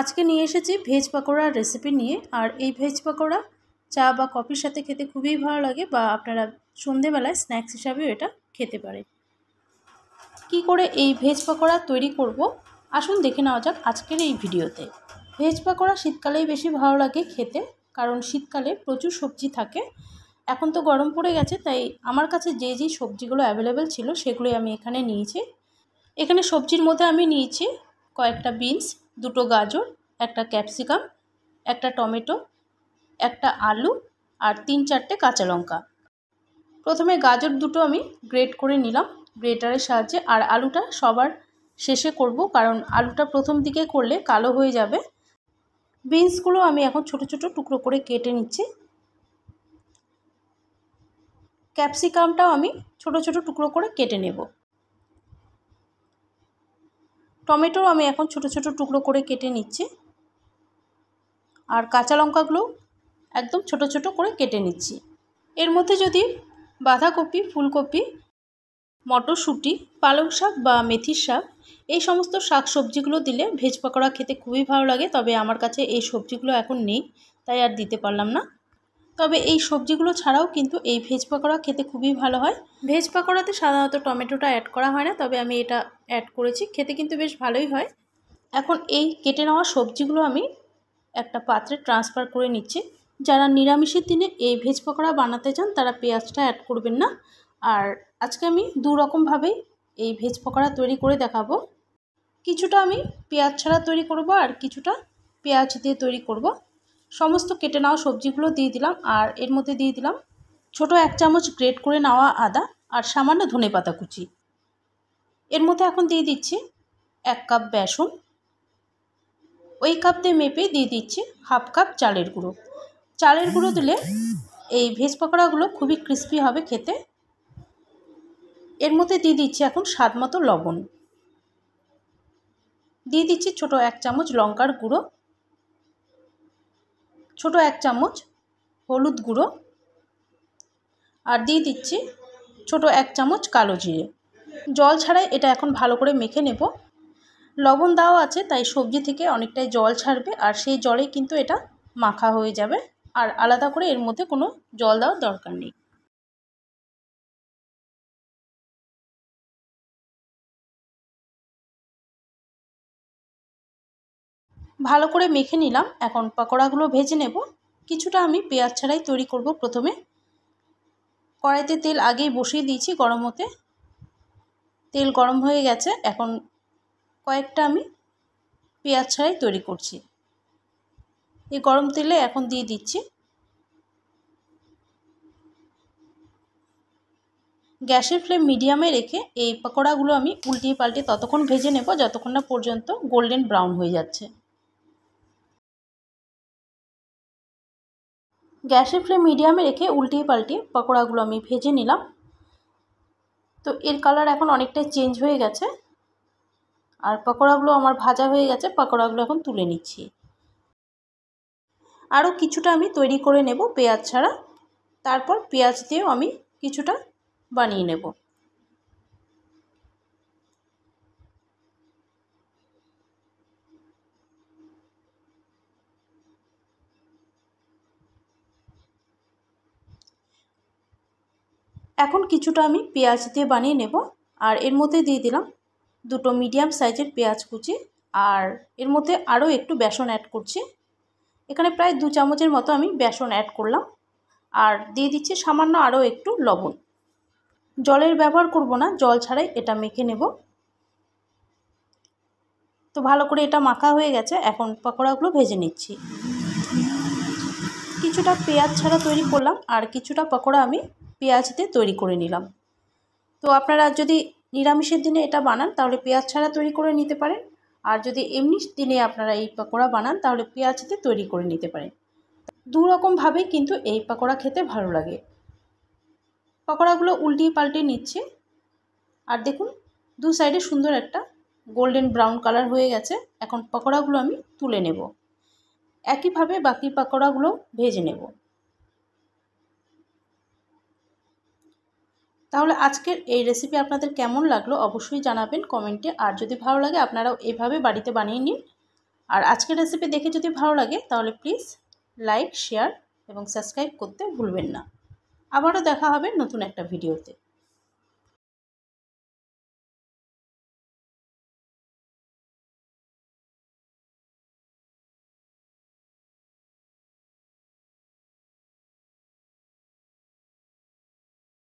আজকে নিয়ে এসেছি ভেজ পাকোড়ার রেসিপি নিয়ে আর এই ভেজ পাকোড়া চা বা কফির সাথে খেতে খুবই ভালো লাগে বা আপনারা সন্ধেবেলায় স্ন্যাক্স হিসাবেও এটা খেতে পারেন কি করে এই ভেজ পাকোড়া তৈরি করব আসুন দেখে নেওয়া যাক আজকের এই ভিডিওতে ভেজ পাকোড়া শীতকালেই বেশি ভালো লাগে খেতে কারণ শীতকালে প্রচুর সবজি থাকে এখন তো গরম পড়ে গেছে তাই আমার কাছে যে যে সবজিগুলো অ্যাভেলেবেল ছিল সেগুলোই আমি এখানে নিয়েছি এখানে সবজির মধ্যে আমি নিয়েছি কয়েকটা বিনস দুটো গাজর একটা ক্যাপসিকাম একটা টমেটো একটা আলু আর তিন চারটে কাঁচা লঙ্কা প্রথমে গাজর দুটো আমি গ্রেট করে নিলাম গ্রেটারের সাহায্যে আর আলুটা সবার শেষে করব কারণ আলুটা প্রথম দিকে করলে কালো হয়ে যাবে বিনসগুলো আমি এখন ছোট ছোট টুকরো করে কেটে নিচ্ছি ক্যাপসিকামটাও আমি ছোট ছোট টুকরো করে কেটে নেব টমেটো আমি এখন ছোট ছোট টুকরো করে কেটে নিচ্ছি আর কাঁচা লঙ্কাগুলো একদম ছোট ছোট করে কেটে নিচ্ছি এর মধ্যে যদি বাঁধাকপি ফুলকপি মটরশুঁটি পালং শাক বা মেথির শাক এই সমস্ত শাক সবজিগুলো দিলে ভেজ পাকোড়া খেতে খুবই ভালো লাগে তবে আমার কাছে এই সবজিগুলো এখন নেই তাই আর দিতে পারলাম না তবে এই সবজিগুলো ছাড়াও কিন্তু এই ভেজ পাকোড়া খেতে খুবই ভালো হয় ভেজ পাকোড়াতে সাধারণত টমেটোটা অ্যাড করা হয় না তবে আমি এটা অ্যাড করেছি খেতে কিন্তু বেশ ভালোই হয় এখন এই কেটে নেওয়া সবজিগুলো আমি একটা পাত্রে ট্রান্সফার করে নিচ্ছি যারা নিরামিষের দিনে এই ভেজ পকোড়া বানাতে চান তারা পেঁয়াজটা অ্যাড করবেন না আর আজকে আমি দু রকমভাবেই এই ভেজ পকোড়া তৈরি করে দেখাবো কিছুটা আমি পেঁয়াজ ছাড়া তৈরি করব আর কিছুটা পেঁয়াজ দিয়ে তৈরি করব সমস্ত কেটে নেওয়া সবজিগুলো দিয়ে দিলাম আর এর মধ্যে দিয়ে দিলাম ছোট এক চামচ গ্রেট করে নেওয়া আদা আর সামান্য ধনে পাতা কুচি এর মধ্যে এখন দিয়ে দিচ্ছি এক কাপ বেসন ওই কাপ দিয়ে মেপে দিয়ে দিচ্ছি হাফ কাপ চালের গুঁড়ো চালের গুঁড়ো দিলে এই ভেজ পকোড়াগুলো খুবই ক্রিস্পি হবে খেতে এর মধ্যে দিয়ে দিচ্ছি এখন স্বাদ মতো লবণ দিয়ে দিচ্ছি ছোট এক চামচ লঙ্কার গুঁড়ো ছোট এক চামচ হলুদ গুঁড়ো আর দিয়ে দিচ্ছি ছোট এক চামচ কালো জিরে জল ছাড়াই এটা এখন ভালো করে মেখে নেব লবণ দেওয়া আছে তাই সবজি থেকে অনেকটাই জল ছাড়বে আর সেই জলে কিন্তু এটা মাখা হয়ে যাবে আর আলাদা করে এর মধ্যে কোনো জল দেওয়ার দরকার নেই ভালো করে মেখে নিলাম এখন পাকোড়াগুলো ভেজে নেব কিছুটা আমি পেঁয়াজ ছাড়াই তৈরি করব প্রথমে কড়াইতে তেল আগেই বসিয়ে দিয়েছি গরম হতে তেল গরম হয়ে গেছে এখন কয়েকটা আমি পেঁয়াজ ছাড়াই তৈরি করছি এই গরম তেলে এখন দিয়ে দিচ্ছি গ্যাসের ফ্লেম মিডিয়ামে রেখে এই পাকোড়াগুলো আমি উল্টিয়ে পাল্টে ততক্ষণ ভেজে নেব যতক্ষণ না পর্যন্ত গোল্ডেন ব্রাউন হয়ে যাচ্ছে গ্যাসের ফ্লেম মিডিয়ামে রেখে উল্টিয়ে পাল্টিয়ে পকোড়াগুলো আমি ভেজে নিলাম তো এর কালার এখন অনেকটাই চেঞ্জ হয়ে গেছে আর পকোড়াগুলো আমার ভাজা হয়ে গেছে পকোড়াগুলো এখন তুলে নিচ্ছি আরও কিছুটা আমি তৈরি করে নেব পেঁয়াজ ছাড়া তারপর পেঁয়াজ দিয়েও আমি কিছুটা বানিয়ে নেব এখন কিছুটা আমি পেঁয়াজ দিয়ে বানিয়ে নেব আর এর মধ্যে দিয়ে দিলাম দুটো মিডিয়াম সাইজের পেঁয়াজ কুচি আর এর মধ্যে আরও একটু বেসন অ্যাড করছি এখানে প্রায় দু চামচের মতো আমি বেসন অ্যাড করলাম আর দিয়ে দিচ্ছি সামান্য আরও একটু লবণ জলের ব্যবহার করব না জল ছাড়াই এটা মেখে নেব তো ভালো করে এটা মাখা হয়ে গেছে এখন পকোড়াগুলো ভেজে নিচ্ছি কিছুটা পেঁয়াজ ছাড়া তৈরি করলাম আর কিছুটা পকোড়া আমি পেঁয়াজ দিয়ে তৈরি করে নিলাম তো আপনারা যদি নিরামিষের দিনে এটা বানান তাহলে পেঁয়াজ ছাড়া তৈরি করে নিতে পারেন আর যদি এমনি দিনে আপনারা এই পাকোড়া বানান তাহলে পেঁয়াজ দিয়ে তৈরি করে নিতে পারেন দু রকমভাবে কিন্তু এই পাকোড়া খেতে ভালো লাগে পাকোড়াগুলো উল্টিয়ে পাল্টে নিচ্ছে আর দেখুন দু সাইডে সুন্দর একটা গোল্ডেন ব্রাউন কালার হয়ে গেছে এখন পাকোড়াগুলো আমি তুলে নেব একইভাবে বাকি পাকোড়াগুলো ভেজে নেব তাহলে আজকের এই রেসিপি আপনাদের কেমন লাগলো অবশ্যই জানাবেন কমেন্টে আর যদি ভালো লাগে আপনারাও এভাবে বাড়িতে বানিয়ে নিন আর আজকের রেসিপি দেখে যদি ভালো লাগে তাহলে প্লিজ লাইক শেয়ার এবং সাবস্ক্রাইব করতে ভুলবেন না আবারও দেখা হবে নতুন একটা ভিডিওতে